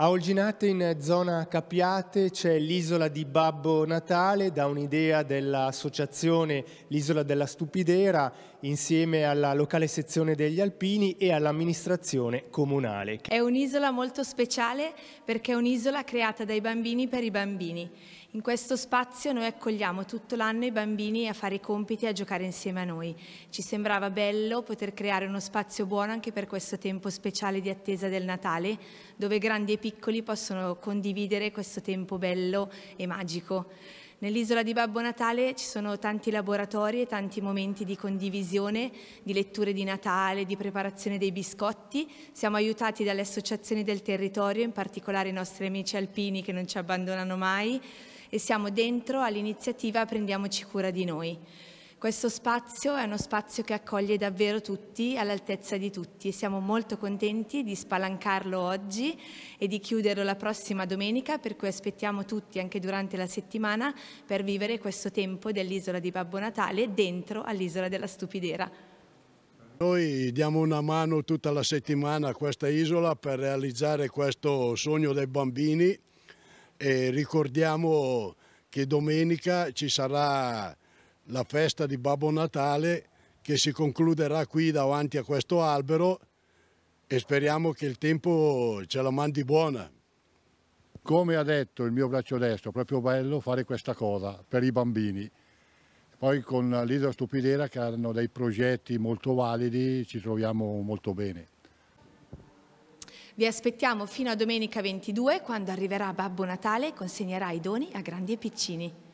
A Olginate in zona Capiate c'è l'isola di Babbo Natale, da un'idea dell'associazione L'isola della Stupidera insieme alla locale sezione degli Alpini e all'amministrazione comunale. È un'isola molto speciale perché è un'isola creata dai bambini per i bambini. In questo spazio noi accogliamo tutto l'anno i bambini a fare i compiti e a giocare insieme a noi. Ci sembrava bello poter creare uno spazio buono anche per questo tempo speciale di attesa del Natale, dove grandi e piccoli piccoli possono condividere questo tempo bello e magico. Nell'isola di Babbo Natale ci sono tanti laboratori e tanti momenti di condivisione, di letture di Natale, di preparazione dei biscotti. Siamo aiutati dalle associazioni del territorio, in particolare i nostri amici alpini che non ci abbandonano mai e siamo dentro all'iniziativa Prendiamoci cura di noi. Questo spazio è uno spazio che accoglie davvero tutti, all'altezza di tutti e siamo molto contenti di spalancarlo oggi e di chiuderlo la prossima domenica, per cui aspettiamo tutti anche durante la settimana per vivere questo tempo dell'isola di Babbo Natale dentro all'isola della Stupidera. Noi diamo una mano tutta la settimana a questa isola per realizzare questo sogno dei bambini e ricordiamo che domenica ci sarà la festa di Babbo Natale che si concluderà qui davanti a questo albero e speriamo che il tempo ce la mandi buona. Come ha detto il mio braccio destro, è proprio bello fare questa cosa per i bambini. Poi con l'Isola Stupidera che hanno dei progetti molto validi ci troviamo molto bene. Vi aspettiamo fino a domenica 22 quando arriverà Babbo Natale e consegnerà i doni a grandi e piccini.